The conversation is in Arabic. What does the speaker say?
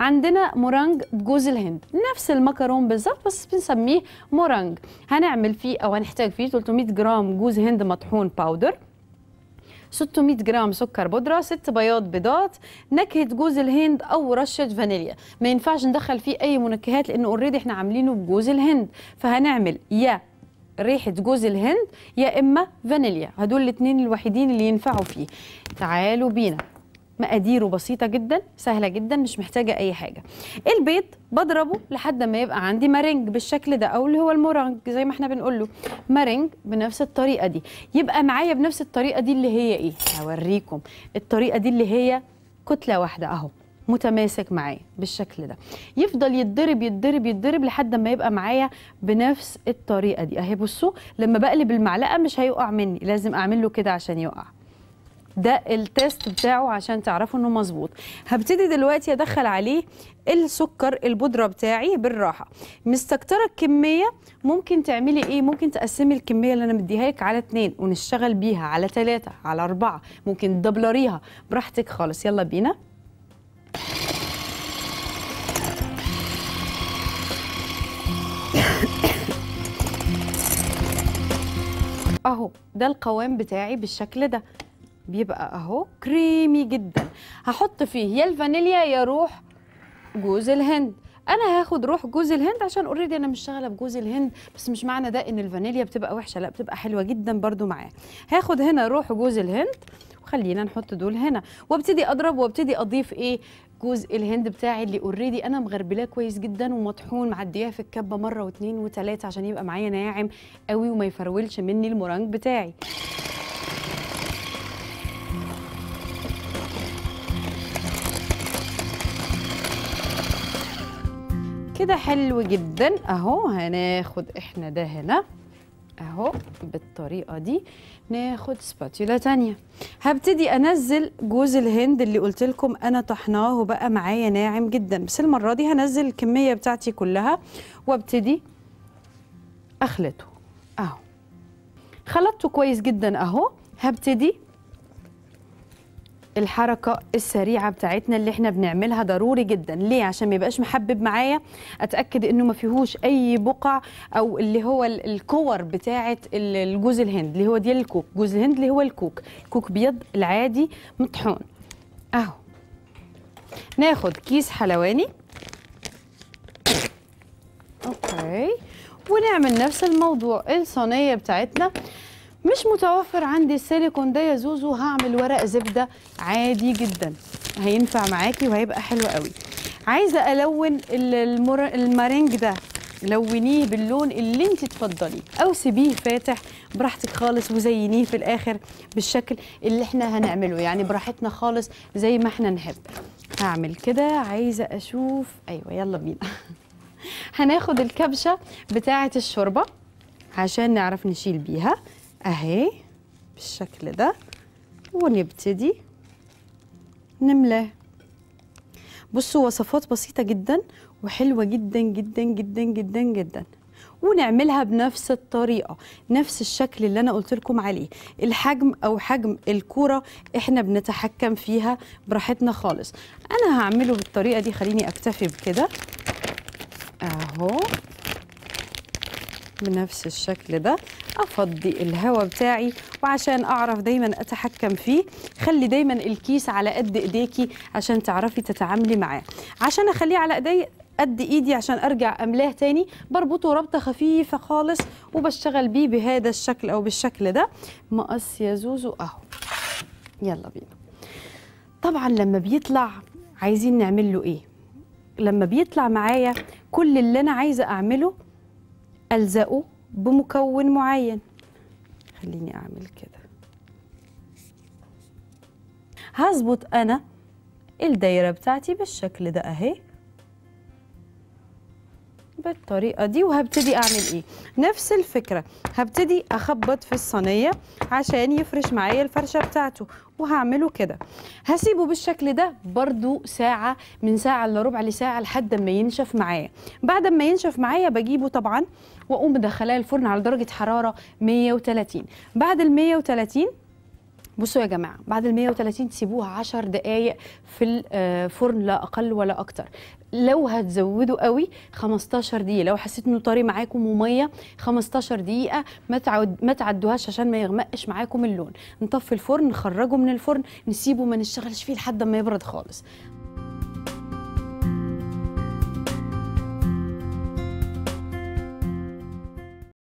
عندنا مورانج بجوز الهند نفس المكرون بالظبط بس بنسميه مورانج هنعمل فيه او هنحتاج فيه 300 جرام جوز هند مطحون باودر 600 جرام سكر بودره ست بياض بيضات نكهه جوز الهند او رشه فانيليا ما ينفعش ندخل فيه اي منكهات لان اوريدي احنا عاملينه بجوز الهند فهنعمل يا ريحه جوز الهند يا اما فانيليا هدول الاثنين الوحيدين اللي ينفعوا فيه تعالوا بينا مقاديره بسيطه جدا سهله جدا مش محتاجه اي حاجه البيض بضربه لحد ما يبقى عندي مارينج بالشكل ده او اللي هو المورانج زي ما احنا بنقول له مارينج بنفس الطريقه دي يبقى معايا بنفس الطريقه دي اللي هي ايه هوريكم الطريقه دي اللي هي كتله واحده اهو متماسك معايا بالشكل ده يفضل يتضرب يتضرب يتضرب لحد ما يبقى معايا بنفس الطريقه دي اهي بصوا لما بقلب المعلقه مش هيقع مني لازم اعمل له كده عشان يقع ده التيست بتاعه عشان تعرفوا انه مظبوط هبتدي دلوقتي ادخل عليه السكر البودره بتاعي بالراحه مستكتره الكميه ممكن تعملي ايه ممكن تقسمي الكميه اللي انا مديها لك على اتنين ونشتغل بيها على تلاتة على اربعة ممكن تدبلريها براحتك خالص يلا بينا اهو ده القوام بتاعي بالشكل ده بيبقى اهو كريمي جدا هحط فيه يا الفانيليا يا روح جوز الهند انا هاخد روح جوز الهند عشان اوريدي انا مش شغاله بجوز الهند بس مش معنى ده ان الفانيليا بتبقى وحشه لا بتبقى حلوه جدا برده معاه هاخد هنا روح جوز الهند وخلينا نحط دول هنا وابتدي اضرب وابتدي اضيف ايه جوز الهند بتاعي اللي اوريدي انا مغربلاه كويس جدا ومطحون معدياه في الكبه مره واثنين وثلاثه عشان يبقى معايا ناعم قوي وما يفرولش مني المرنج بتاعي كده حلو جدا اهو هناخد احنا ده هنا اهو بالطريقه دي ناخد سباتولا تانية هبتدي انزل جوز الهند اللي قلت لكم انا طحناه بقى معايا ناعم جدا بس المره دي هنزل الكميه بتاعتي كلها وابتدي اخلطه اهو خلطته كويس جدا اهو هبتدي الحركه السريعه بتاعتنا اللي احنا بنعملها ضروري جدا ليه عشان ما يبقاش محبب معايا اتاكد انه ما فيهوش اي بقع او اللي هو الكور بتاعه الجوز الهند اللي هو دي الكوك جوز الهند اللي هو الكوك كوك بيض العادي مطحون اهو ناخد كيس حلواني اوكي ونعمل نفس الموضوع الصينيه بتاعتنا مش متوفر عندي السيليكون ده يا زوزو هعمل ورق زبده عادي جدا هينفع معاكي وهيبقى حلو قوي عايزه الون المر... المارينج ده لونيه باللون اللي انت تفضليه او سيبيه فاتح براحتك خالص وزينيه في الاخر بالشكل اللي احنا هنعمله يعني براحتنا خالص زي ما احنا نحب هعمل كده عايزه اشوف ايوه يلا بينا هناخد الكبشه بتاعه الشوربه عشان نعرف نشيل بيها اهي بالشكل ده ونبتدي نملاه بصوا وصفات بسيطه جدا وحلوه جدا جدا جدا جدا جدا ونعملها بنفس الطريقه نفس الشكل اللي انا قلت لكم عليه الحجم او حجم الكوره احنا بنتحكم فيها براحتنا خالص انا هعمله بالطريقه دي خليني اكتفي بكده اهو بنفس الشكل ده افضي الهواء بتاعي وعشان اعرف دايما اتحكم فيه خلي دايما الكيس على قد ايديكي عشان تعرفي تتعاملي معاه عشان اخليه على ايدي قد ايدي عشان ارجع املاه تاني بربطه ربطه خفيفه خالص وبشتغل بيه بهذا الشكل او بالشكل ده مقص يا زوزو اهو يلا بينا طبعا لما بيطلع عايزين نعمل له ايه لما بيطلع معايا كل اللي انا عايزه اعمله ألزقه بمكون معين خليني أعمل كده هظبط أنا الدايرة بتاعتي بالشكل ده أهي بالطريقه دي وهبتدي اعمل ايه نفس الفكره هبتدي اخبط في الصينيه عشان يفرش معايا الفرشه بتاعته وهعمله كده هسيبه بالشكل ده برده ساعه من ساعه الا ربع لساعه لحد ما ينشف معايا بعد ما ينشف معايا بجيبه طبعا واقوم مدخلاه الفرن على درجه حراره 130 بعد ال 130 بصوا يا جماعه بعد ال 130 تسيبوها 10 دقائق في الفرن آه، لا اقل ولا اكتر لو هتزودوا قوي 15 دقيقه لو حسيت انه طري معاكم وميه 15 دقيقه ما تعد ما تعدوهاش عشان ما يغمقش معاكم اللون نطفي الفرن نخرجه من الفرن نسيبه ما نشتغلش فيه لحد ما يبرد خالص